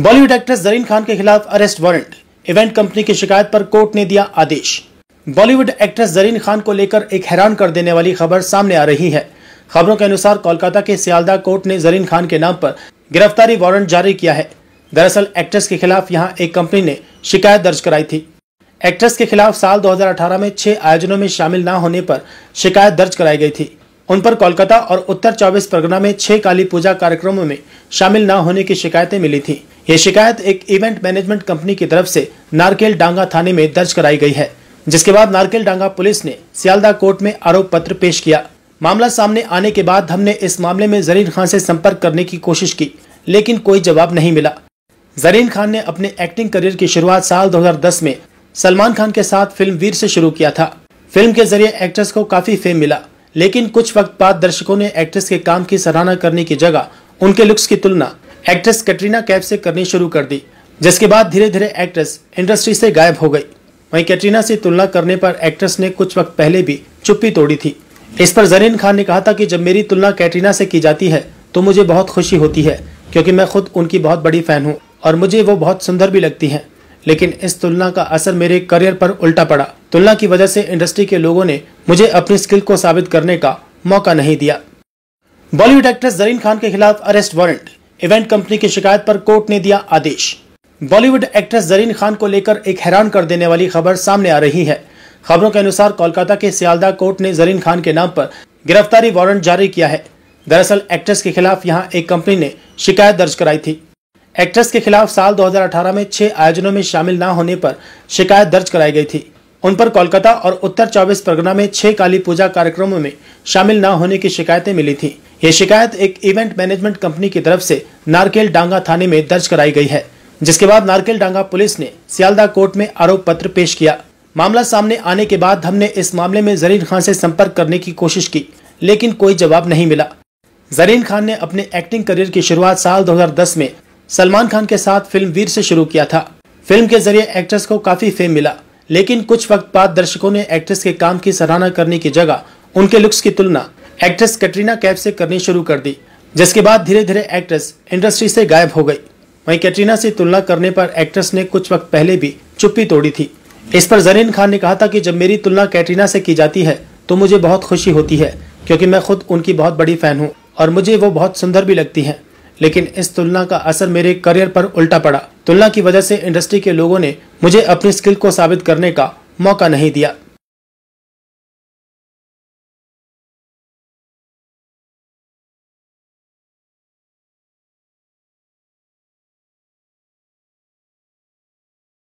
Bollywood actress Zareen Khan के खिलाफ arrest warrant event company की शिकायत पर कोर्ट ने दिया आदेश बॉलीवुड एक्ट्रेस जरीन खान को लेकर एक हैरान कर देने वाली खबर सामने आ रही है खबरों के अनुसार कोलकाता के सियालदा कोर्ट ने जरीन खान के नाम पर गिरफ्तारी वारंट जारी किया है दरअसल एक्ट्रेस के खिलाफ यहाँ एक कंपनी ने शिकायत दर्ज कराई थी एक्ट्रेस के खिलाफ साल 2018 में छह आयोजनों में शामिल न होने पर शिकायत दर्ज कराई गई थी उन पर कोलकाता और उत्तर चौबीस परगना में छह काली पूजा कार्यक्रमों में शामिल न होने की शिकायतें मिली थी ये शिकायत एक इवेंट मैनेजमेंट कंपनी की तरफ से नारकेल डांगा थाने में दर्ज कराई गई है जिसके बाद नारकेल डांगा पुलिस ने सियालदा कोर्ट में आरोप पत्र पेश किया मामला सामने आने के बाद हमने इस मामले में जरीन खान से संपर्क करने की कोशिश की लेकिन कोई जवाब नहीं मिला जरीन खान ने अपने एक्टिंग करियर की शुरुआत साल 2010 में सलमान खान के साथ फिल्म वीर से शुरू किया था फिल्म के जरिए एक्ट्रेस को काफी फेम मिला लेकिन कुछ वक्त बाद दर्शकों ने एक्ट्रेस के काम की सराहना करने की जगह उनके लुक्स की तुलना एक्ट्रेस कैटरीना कैफ से करनी शुरू कर दी जिसके बाद धीरे धीरे एक्ट्रेस इंडस्ट्री से गायब हो गई वहीं कैटरीना से तुलना करने पर एक्ट्रेस ने कुछ वक्त पहले भी चुप्पी तोड़ी थी इस पर जरीन खान ने कहा था कि जब मेरी तुलना कैटरीना से की जाती है तो मुझे बहुत खुशी होती है क्योंकि मैं खुद उनकी बहुत बड़ी फैन हूँ और मुझे वो बहुत सुंदर भी लगती है लेकिन इस तुलना का असर मेरे करियर पर उल्टा पड़ा तुलना की वजह से इंडस्ट्री के लोगों ने मुझे अपनी स्किल को साबित करने का मौका नहीं दिया बॉलीवुड एक्ट्रेस जरीन खान के खिलाफ अरेस्ट वारंट इवेंट कंपनी की शिकायत पर कोर्ट ने दिया आदेश बॉलीवुड एक्ट्रेस जरीन खान को लेकर एक हैरान कर देने वाली खबर सामने आ रही है खबरों के अनुसार कोलकाता के सियालदा कोर्ट ने जरीन खान के नाम पर गिरफ्तारी वारंट जारी किया है दरअसल एक्ट्रेस के खिलाफ यहां एक कंपनी ने शिकायत दर्ज कराई थी एक्ट्रेस के खिलाफ साल 2018 में छह आयोजनों में शामिल न होने पर शिकायत दर्ज कराई गई थी उन पर कोलकाता और उत्तर चौबीस परगना में छह काली पूजा कार्यक्रमों में शामिल न होने की शिकायतें मिली थी ये शिकायत एक इवेंट मैनेजमेंट कंपनी की तरफ से नारकेल डांगा थाने में दर्ज कराई गई है जिसके बाद नारकेल डांगा पुलिस ने सियालदा कोर्ट में आरोप पत्र पेश किया मामला सामने आने के बाद हमने इस मामले में जरीन खान से संपर्क करने की कोशिश की लेकिन कोई जवाब नहीं मिला जरीन खान ने अपने एक्टिंग करियर की शुरुआत साल 2010 में सलमान खान के साथ फिल्म वीर से शुरू किया था फिल्म के जरिए एक्ट्रेस को काफी फेम मिला लेकिन कुछ वक्त बाद दर्शकों ने एक्ट्रेस के काम की सराहना करने की जगह उनके लुक्स की तुलना एक्ट्रेस कैटरीना कैफ से करनी शुरू कर दी जिसके बाद धीरे धीरे एक्ट्रेस इंडस्ट्री से गायब हो गई वहीं कैटरीना से तुलना करने पर एक्ट्रेस ने कुछ वक्त पहले भी चुप्पी तोड़ी थी इस पर जरीन खान ने कहा था कि जब मेरी तुलना कैटरीना से की जाती है तो मुझे बहुत खुशी होती है क्योंकि मैं खुद उनकी बहुत बड़ी फैन हूँ और मुझे वो बहुत सुंदर भी लगती है लेकिन इस तुलना का असर मेरे करियर पर उल्टा पड़ा तुलना की वजह से इंडस्ट्री के लोगों ने मुझे अपनी स्किल को साबित करने का मौका नहीं दिया